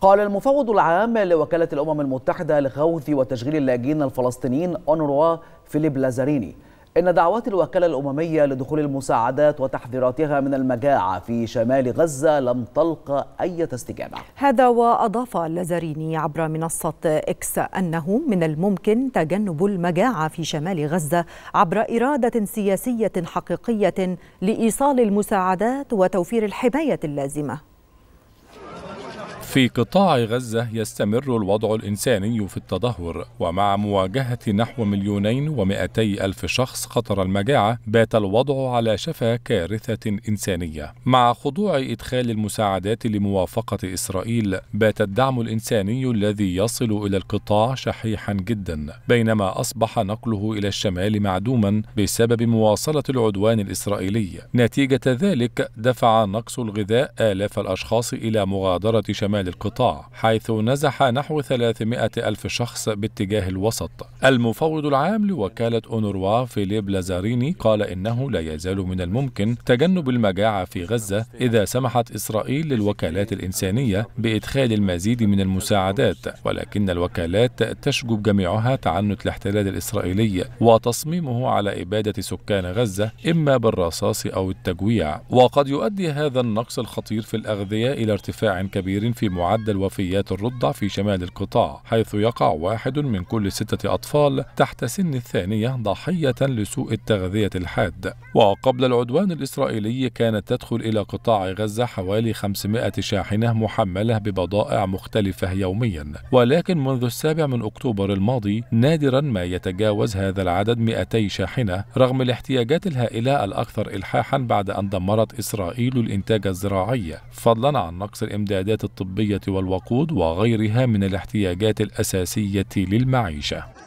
قال المفوض العام لوكالة الأمم المتحدة لغوث وتشغيل اللاجئين الفلسطينيين أونروا فيليب لازاريني إن دعوات الوكالة الأممية لدخول المساعدات وتحذيراتها من المجاعة في شمال غزة لم تلقى أي استجابة هذا وأضاف لازاريني عبر منصة إكس أنه من الممكن تجنب المجاعة في شمال غزة عبر إرادة سياسية حقيقية لإيصال المساعدات وتوفير الحماية اللازمة في قطاع غزة يستمر الوضع الإنساني في التدهور ومع مواجهة نحو مليونين ومئتي ألف شخص خطر المجاعة بات الوضع على شفا كارثة إنسانية مع خضوع إدخال المساعدات لموافقة إسرائيل بات الدعم الإنساني الذي يصل إلى القطاع شحيحا جدا بينما أصبح نقله إلى الشمال معدوما بسبب مواصلة العدوان الإسرائيلي نتيجة ذلك دفع نقص الغذاء آلاف الأشخاص إلى مغادرة شمال شمال القطاع حيث نزح نحو 300 ألف شخص باتجاه الوسط المفوض العام لوكالة أونروا فيليب لازاريني قال إنه لا يزال من الممكن تجنب المجاعة في غزة إذا سمحت إسرائيل للوكالات الإنسانية بإدخال المزيد من المساعدات ولكن الوكالات تشجب جميعها تعنت الاحتلال الإسرائيلي وتصميمه على إبادة سكان غزة إما بالرصاص أو التجويع وقد يؤدي هذا النقص الخطير في الأغذية إلى ارتفاع كبير في بمعدل وفيات الرضع في شمال القطاع حيث يقع واحد من كل ستة أطفال تحت سن الثانية ضحية لسوء التغذية الحاد وقبل العدوان الإسرائيلي كانت تدخل إلى قطاع غزة حوالي 500 شاحنة محملة ببضائع مختلفة يوميا ولكن منذ السابع من أكتوبر الماضي نادرا ما يتجاوز هذا العدد 200 شاحنة رغم الاحتياجات الهائلة الأكثر إلحاحا بعد أن دمرت إسرائيل الإنتاج الزراعي فضلا عن نقص الإمدادات الطبية الطبية والوقود وغيرها من الاحتياجات الأساسية للمعيشة